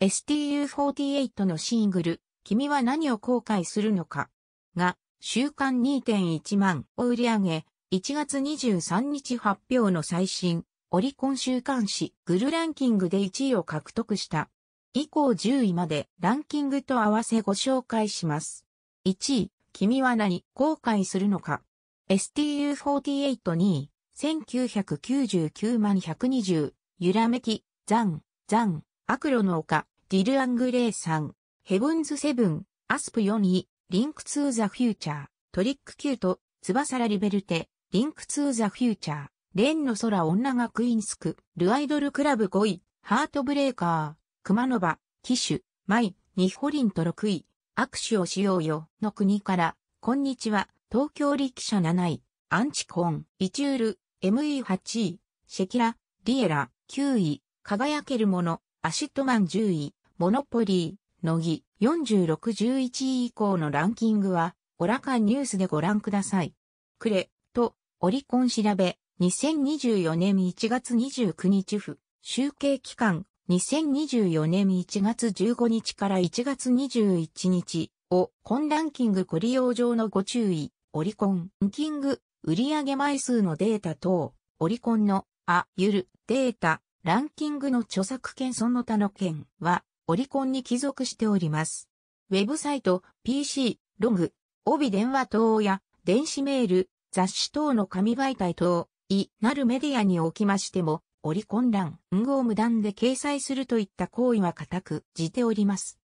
STU48 のシングル、君は何を後悔するのか、が、週間2.1万を売り上げ、1月23日発表の最新、オリコン週刊誌、グルランキングで1位を獲得した。以降10位までランキングと合わせご紹介します。1位、君は何後悔するのか。STU48 に、1999万120、揺らめき、ザン、ザン、の丘、ディル・アングレイさん、ヘブンズ・セブン、アスプ4位、リンク・ツー・ザ・フューチャー、トリック・キュート、ツバサラ・リベルテ、リンク・ツー・ザ・フューチャー、レンの空女がクインスク、ルアイドル・クラブ5位、ハートブレーカー、クマノバ、キシュ、マイ、ニホリンと6位、握手をしようよ、の国から、こんにちは、東京力車7位、アンチコン、イチュール、ME8 位、シェキラ、リエラ、9位、輝けるもの、アシットマン10位、モノポリー、乃木4611位以降のランキングは、オラカニュースでご覧ください。くれ、と、オリコン調べ、2024年1月29日付、集計期間、2024年1月15日から1月21日を、本ランキングご利用上のご注意、オリコン、ン、キング、売上枚数のデータ等、オリコンの、あ、ゆる、データ、ランキングの著作権その他の件は、オリコンに帰属しております。ウェブサイト、PC、ログ、帯電話等や電子メール、雑誌等の紙媒体等、いなるメディアにおきましても、オリコン欄、運を無断で掲載するといった行為は固く、じております。